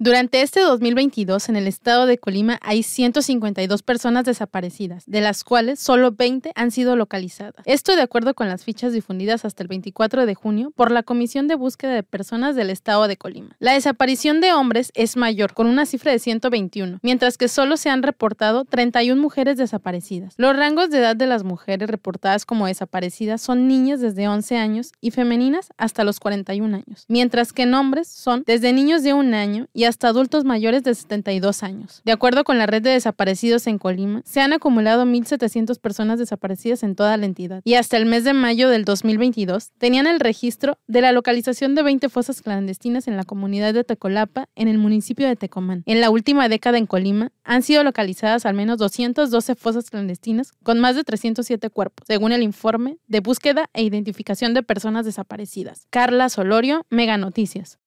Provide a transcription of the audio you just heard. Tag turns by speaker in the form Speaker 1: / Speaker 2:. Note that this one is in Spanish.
Speaker 1: Durante este 2022 en el estado de Colima hay 152 personas desaparecidas, de las cuales solo 20 han sido localizadas. Esto de acuerdo con las fichas difundidas hasta el 24 de junio por la Comisión de Búsqueda de Personas del estado de Colima. La desaparición de hombres es mayor, con una cifra de 121, mientras que solo se han reportado 31 mujeres desaparecidas. Los rangos de edad de las mujeres reportadas como desaparecidas son niñas desde 11 años y femeninas hasta los 41 años, mientras que en hombres son desde niños de un año y hasta adultos mayores de 72 años. De acuerdo con la red de desaparecidos en Colima, se han acumulado 1.700 personas desaparecidas en toda la entidad y hasta el mes de mayo del 2022 tenían el registro de la localización de 20 fosas clandestinas en la comunidad de Tecolapa, en el municipio de Tecomán. En la última década en Colima han sido localizadas al menos 212 fosas clandestinas con más de 307 cuerpos, según el informe de búsqueda e identificación de personas desaparecidas. Carla Solorio, Mega Noticias.